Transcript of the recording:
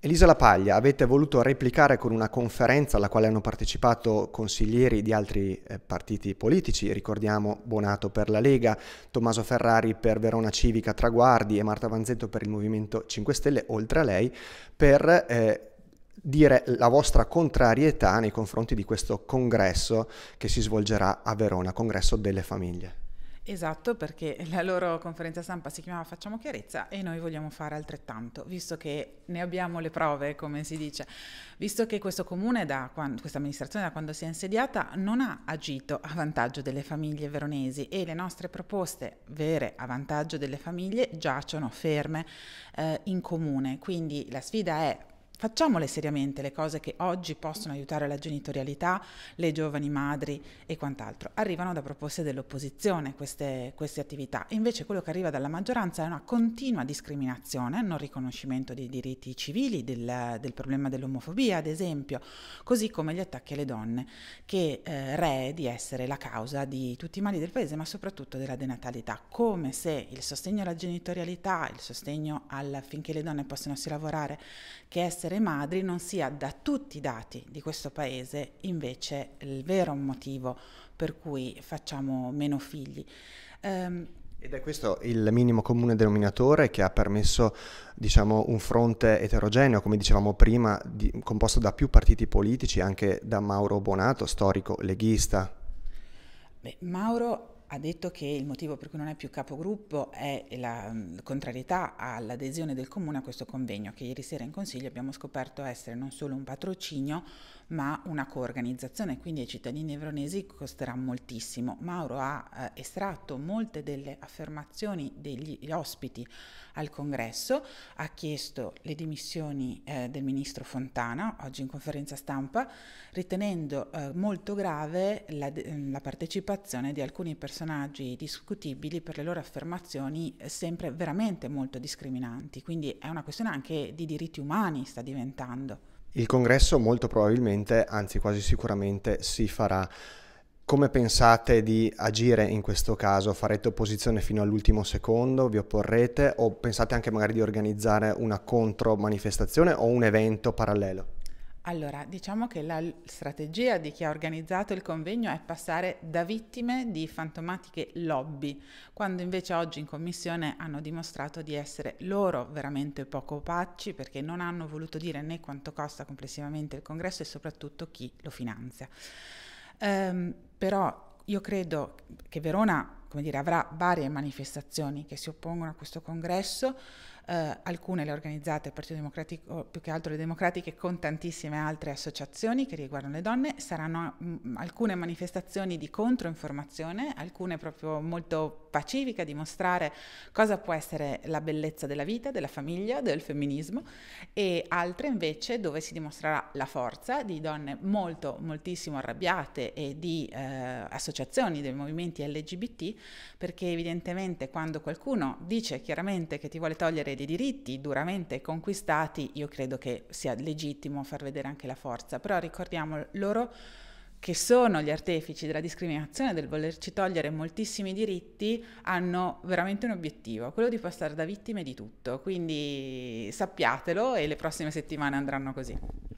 Elisa Paglia, avete voluto replicare con una conferenza alla quale hanno partecipato consiglieri di altri eh, partiti politici, ricordiamo Bonato per la Lega, Tommaso Ferrari per Verona Civica Traguardi e Marta Vanzetto per il Movimento 5 Stelle, oltre a lei, per eh, dire la vostra contrarietà nei confronti di questo congresso che si svolgerà a Verona, congresso delle famiglie. Esatto, perché la loro conferenza stampa si chiamava Facciamo chiarezza e noi vogliamo fare altrettanto, visto che ne abbiamo le prove, come si dice, visto che questo comune, da quando, questa amministrazione da quando si è insediata, non ha agito a vantaggio delle famiglie veronesi e le nostre proposte vere a vantaggio delle famiglie giacciono ferme eh, in comune. Quindi la sfida è Facciamole seriamente le cose che oggi possono aiutare la genitorialità, le giovani madri e quant'altro. Arrivano da proposte dell'opposizione queste, queste, attività, invece quello che arriva dalla maggioranza è una continua discriminazione, non riconoscimento dei diritti civili, del, del problema dell'omofobia ad esempio, così come gli attacchi alle donne, che eh, ree di essere la causa di tutti i mali del paese, ma soprattutto della denatalità, come se il sostegno alla genitorialità, il sostegno affinché le donne possano si lavorare, che essere essere madri non sia da tutti i dati di questo paese invece il vero motivo per cui facciamo meno figli. Um, ed è questo il minimo comune denominatore che ha permesso diciamo, un fronte eterogeneo, come dicevamo prima, di, composto da più partiti politici, anche da Mauro Bonato, storico leghista. Beh, Mauro ha detto che il motivo per cui non è più capogruppo è la mm, contrarietà all'adesione del comune a questo convegno che ieri sera in consiglio abbiamo scoperto essere non solo un patrocinio ma una coorganizzazione, quindi ai cittadini veronesi costerà moltissimo. Mauro ha eh, estratto molte delle affermazioni degli ospiti al congresso, ha chiesto le dimissioni eh, del ministro Fontana oggi in conferenza stampa, ritenendo eh, molto grave la, mm, la partecipazione di alcuni personaggi discutibili per le loro affermazioni eh, sempre veramente molto discriminanti, quindi è una questione anche di diritti umani sta diventando. Il congresso molto probabilmente, anzi quasi sicuramente, si farà. Come pensate di agire in questo caso? Farete opposizione fino all'ultimo secondo? Vi opporrete? O pensate anche magari di organizzare una contro manifestazione o un evento parallelo? Allora, diciamo che la strategia di chi ha organizzato il convegno è passare da vittime di fantomatiche lobby, quando invece oggi in commissione hanno dimostrato di essere loro veramente poco opaci perché non hanno voluto dire né quanto costa complessivamente il congresso e soprattutto chi lo finanzia. Um, però io credo che Verona come dire, avrà varie manifestazioni che si oppongono a questo congresso, eh, alcune le organizzate dal Partito Democratico, più che altro le democratiche, con tantissime altre associazioni che riguardano le donne, saranno mh, mm, alcune manifestazioni di controinformazione, alcune proprio molto pacifiche dimostrare cosa può essere la bellezza della vita, della famiglia, del femminismo, e altre invece dove si dimostrerà la forza di donne molto, moltissimo arrabbiate e di eh, associazioni dei movimenti LGBT perché evidentemente quando qualcuno dice chiaramente che ti vuole togliere dei diritti duramente conquistati, io credo che sia legittimo far vedere anche la forza, però ricordiamo loro che sono gli artefici della discriminazione, del volerci togliere moltissimi diritti, hanno veramente un obiettivo, quello di passare da vittime di tutto. Quindi sappiatelo e le prossime settimane andranno così.